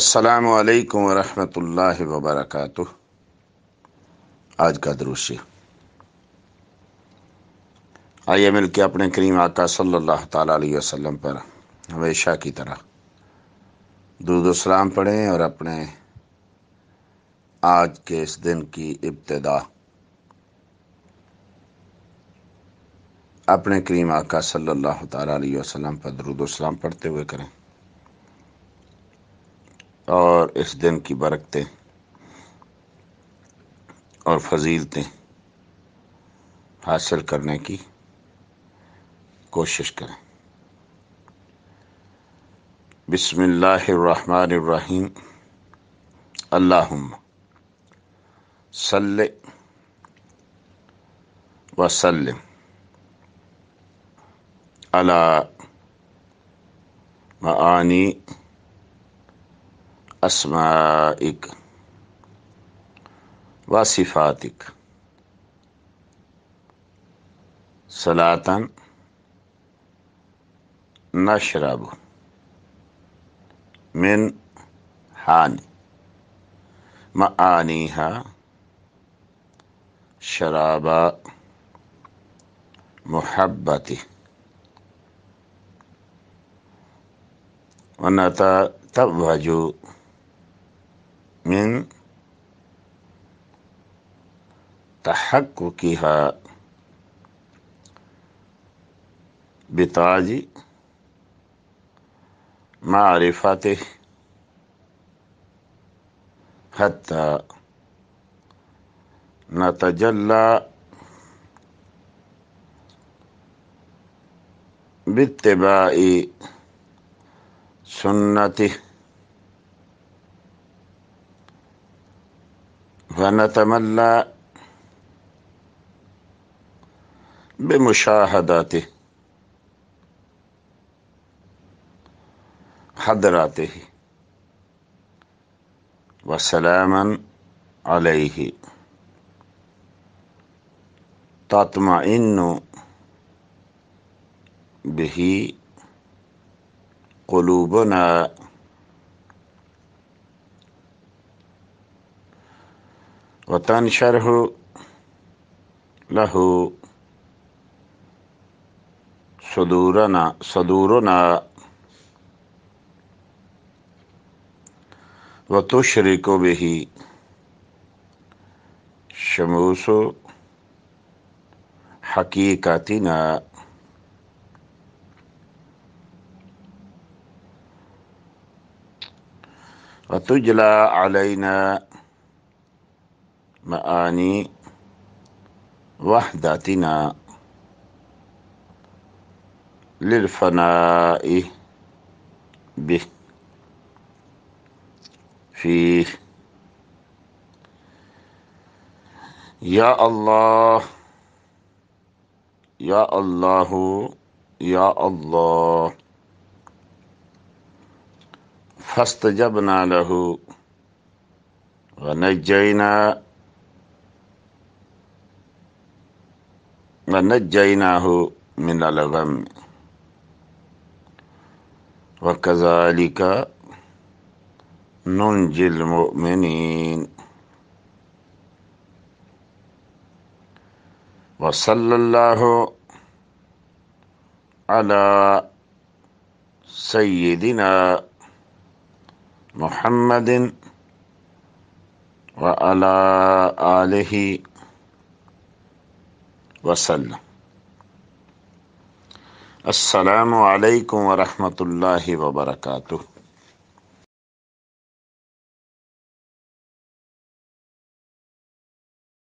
السلام علیکم ورحمۃ اللہ وبرکاتہ آج کا دروشی آئیے مل کے اپنے کریم آقا صلی اللہ تعالیٰ علیہ وسلم پر ہمیشہ کی طرح درود و سلام پڑھیں اور اپنے آج کے اس دن کی ابتدا اپنے کریم آقا صلی اللہ تعالیٰ علیہ وسلم پر درود و سلام پڑھتے ہوئے کریں اس دن کی برکتیں اور فضیلتیں حاصل کرنے کی کوشش کریں بسم اللہ الرحمن الرحیم اللہم صلی وسلم علی معانی أسمائك وصفاتك صلاة نشرب من حان معانيها شراب محبتي ونتزوج من تحققها بتاج معرفته حتى نتجلى باتباع سنته فنتملى بمشاهداته حضراته وسلاما عليه تطمئن به قلوبنا وطن شرح لہو صدورنا صدورنا و تو شریک و ہی شموس حقیقاتینا و تجلا علینہ معاني وحدتنا للفناء به فيه يا الله يا الله يا الله فاستجبنا له ونجينا ونجيناه من الغم وكذلك ننجي المؤمنين وصلى الله على سيدنا محمد وعلى آله وسلم السلام علیکم ورحمۃ اللہ وبرکاتہ